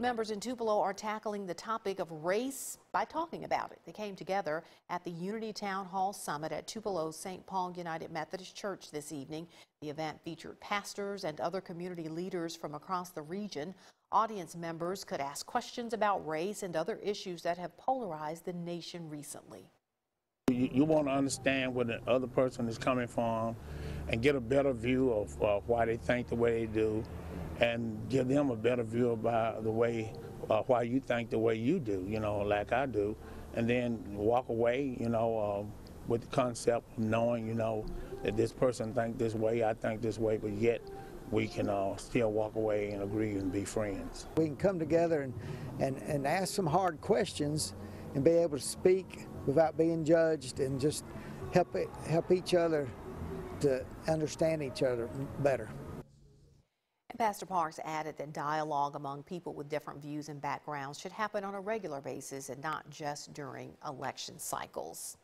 Members in Tupelo are tackling the topic of race by talking about it. They came together at the Unity Town Hall Summit at Tupelo St. Paul United Methodist Church this evening. The event featured pastors and other community leaders from across the region. Audience members could ask questions about race and other issues that have polarized the nation recently. You, you want to understand where the other person is coming from and get a better view of uh, why they think the way they do and give them a better view about the way uh, why you think the way you do, you know, like I do, and then walk away, you know, uh, with the concept of knowing, you know, that this person think this way, I think this way, but yet we can uh, still walk away and agree and be friends. We can come together and, and, and ask some hard questions and be able to speak without being judged and just help, help each other to understand each other better. Pastor Parks added that dialogue among people with different views and backgrounds should happen on a regular basis and not just during election cycles.